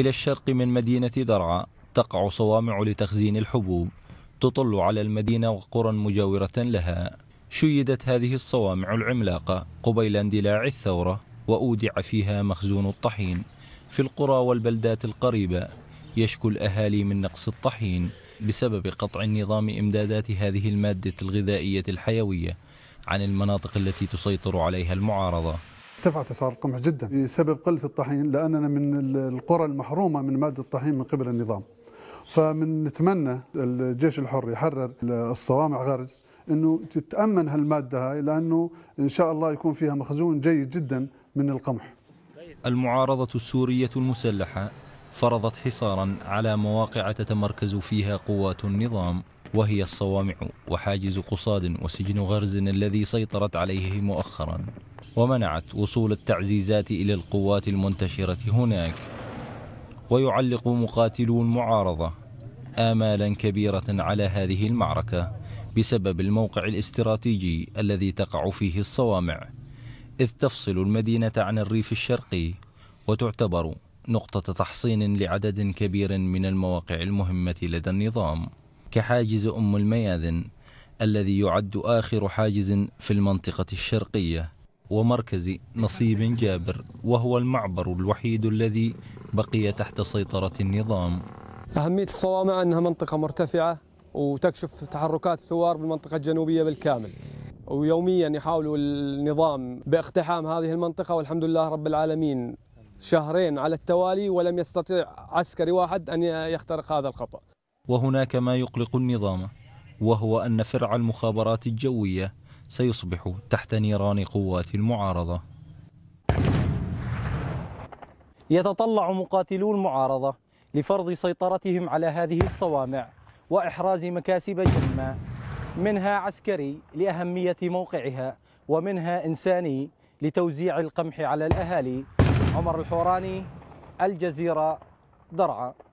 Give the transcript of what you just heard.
إلى الشرق من مدينة درعا تقع صوامع لتخزين الحبوب تطل على المدينة وقرى مجاورة لها شيدت هذه الصوامع العملاقة قبيل اندلاع الثورة وأودع فيها مخزون الطحين في القرى والبلدات القريبة يشكو الأهالي من نقص الطحين بسبب قطع النظام إمدادات هذه المادة الغذائية الحيوية عن المناطق التي تسيطر عليها المعارضة ارتفعت اسعار القمح جدا بسبب إيه، قله الطحين لاننا من القرى المحرومه من ماده الطحين من قبل النظام نتمنى الجيش الحر يحرر الصوامع غرز انه تتامن هالماده هاي لانه ان شاء الله يكون فيها مخزون جيد جدا من القمح المعارضه السوريه المسلحه فرضت حصارا على مواقع تتمركز فيها قوات النظام وهي الصوامع وحاجز قصاد وسجن غرز الذي سيطرت عليه مؤخرا ومنعت وصول التعزيزات إلى القوات المنتشرة هناك ويعلق مقاتلو المعارضة آمالا كبيرة على هذه المعركة بسبب الموقع الاستراتيجي الذي تقع فيه الصوامع إذ تفصل المدينة عن الريف الشرقي وتعتبر نقطة تحصين لعدد كبير من المواقع المهمة لدى النظام كحاجز أم المياذن الذي يعد آخر حاجز في المنطقة الشرقية ومركز نصيب جابر وهو المعبر الوحيد الذي بقي تحت سيطرة النظام أهمية الصوامع أنها منطقة مرتفعة وتكشف تحركات الثوار بالمنطقة الجنوبية بالكامل ويوميا يحاولوا النظام باقتحام هذه المنطقة والحمد لله رب العالمين شهرين على التوالي ولم يستطيع عسكري واحد أن يخترق هذا الخطأ وهناك ما يقلق النظام وهو أن فرع المخابرات الجوية سيصبح تحت نيران قوات المعارضة يتطلع مقاتلو المعارضة لفرض سيطرتهم على هذه الصوامع وإحراز مكاسب جمة منها عسكري لأهمية موقعها ومنها إنساني لتوزيع القمح على الأهالي عمر الحوراني الجزيرة درعا